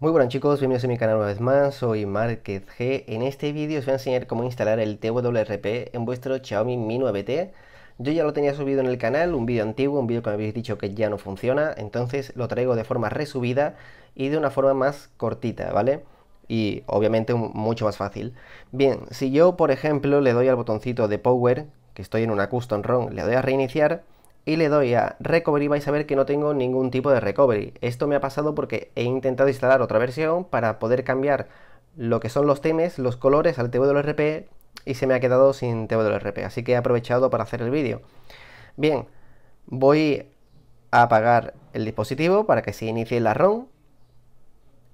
Muy buenas chicos, bienvenidos a mi canal una vez más, soy Márquez G. En este vídeo os voy a enseñar cómo instalar el TWRP en vuestro Xiaomi Mi 9T. Yo ya lo tenía subido en el canal, un vídeo antiguo, un vídeo que me habéis dicho que ya no funciona, entonces lo traigo de forma resubida y de una forma más cortita, ¿vale? Y obviamente mucho más fácil. Bien, si yo por ejemplo le doy al botoncito de Power, que estoy en una Custom ROM, le doy a reiniciar y le doy a recovery vais a ver que no tengo ningún tipo de recovery. Esto me ha pasado porque he intentado instalar otra versión para poder cambiar lo que son los temas, los colores al TWRP y se me ha quedado sin TWRP, así que he aprovechado para hacer el vídeo. Bien, voy a apagar el dispositivo para que se inicie la ROM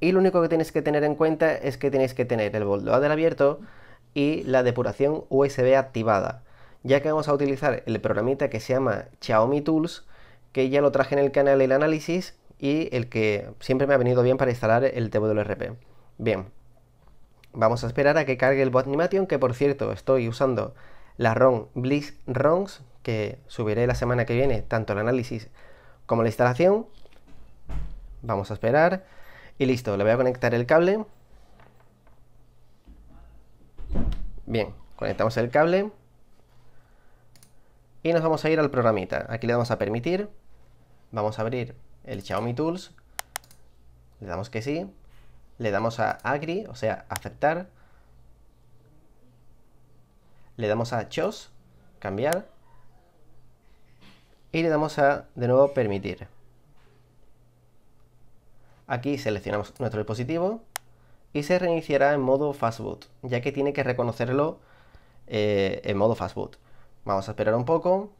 y lo único que tenéis que tener en cuenta es que tenéis que tener el bootloader abierto y la depuración USB activada ya que vamos a utilizar el programita que se llama Xiaomi Tools, que ya lo traje en el canal el análisis y el que siempre me ha venido bien para instalar el TWRP. Bien, vamos a esperar a que cargue el bot animation, que por cierto estoy usando la ROM Bliss ROMs, que subiré la semana que viene, tanto el análisis como la instalación. Vamos a esperar. Y listo, le voy a conectar el cable. Bien, conectamos el cable. Y nos vamos a ir al programita. Aquí le damos a permitir. Vamos a abrir el Xiaomi Tools. Le damos que sí. Le damos a Agri, o sea, aceptar. Le damos a Choose, cambiar. Y le damos a, de nuevo, permitir. Aquí seleccionamos nuestro dispositivo y se reiniciará en modo fastboot, ya que tiene que reconocerlo eh, en modo fastboot. Vamos a esperar un poco.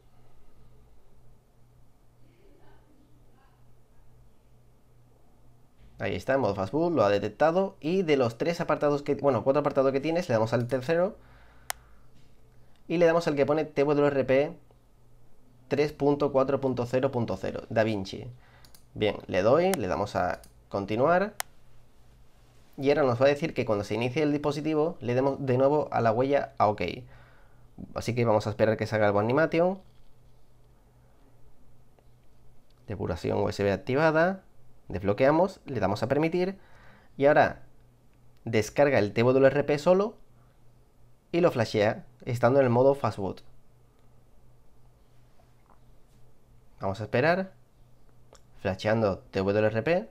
Ahí está, en modo fastboot, lo ha detectado. Y de los tres apartados que... Bueno, cuatro apartados que tienes, le damos al tercero. Y le damos al que pone TWRP 3.4.0.0, DaVinci. Bien, le doy, le damos a continuar. Y ahora nos va a decir que cuando se inicie el dispositivo, le demos de nuevo a la huella a OK. Así que vamos a esperar que salga el Animation. Depuración USB activada. Desbloqueamos, le damos a permitir. Y ahora descarga el TWRP solo y lo flashea estando en el modo fastboot. Vamos a esperar. Flasheando TWRP.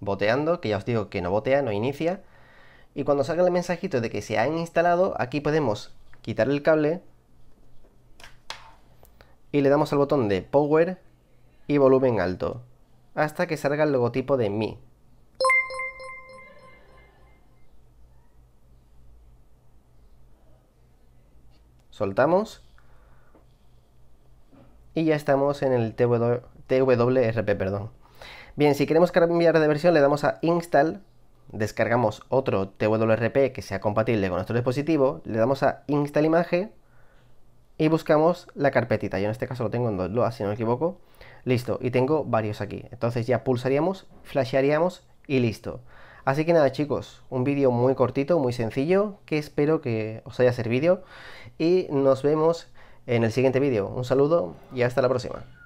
Boteando, que ya os digo que no botea, no inicia. Y cuando salga el mensajito de que se ha instalado, aquí podemos quitar el cable y le damos al botón de Power y volumen alto hasta que salga el logotipo de Mi. Soltamos y ya estamos en el TWRP. Perdón. Bien, si queremos cambiar de versión le damos a Install descargamos otro TWRP que sea compatible con nuestro dispositivo, le damos a instalar Imagen y buscamos la carpetita. Yo en este caso lo tengo en Dotloa, si no me equivoco. Listo, y tengo varios aquí. Entonces ya pulsaríamos, flashearíamos y listo. Así que nada chicos, un vídeo muy cortito, muy sencillo, que espero que os haya servido y nos vemos en el siguiente vídeo. Un saludo y hasta la próxima.